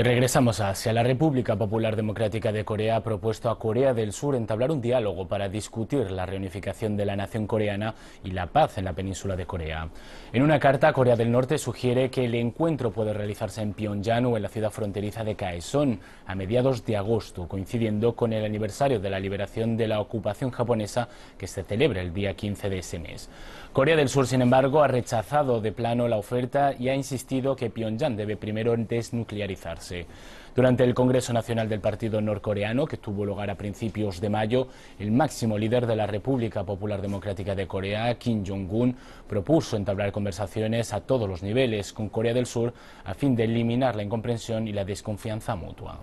Regresamos hacia La República Popular Democrática de Corea ha propuesto a Corea del Sur entablar un diálogo para discutir la reunificación de la nación coreana y la paz en la península de Corea. En una carta, Corea del Norte sugiere que el encuentro puede realizarse en Pyongyang o en la ciudad fronteriza de Kaesong a mediados de agosto, coincidiendo con el aniversario de la liberación de la ocupación japonesa que se celebra el día 15 de ese mes. Corea del Sur, sin embargo, ha rechazado de plano la oferta y ha insistido que Pyongyang debe primero desnuclearizarse. Durante el Congreso Nacional del Partido Norcoreano, que tuvo lugar a principios de mayo, el máximo líder de la República Popular Democrática de Corea, Kim Jong-un, propuso entablar conversaciones a todos los niveles con Corea del Sur a fin de eliminar la incomprensión y la desconfianza mutua.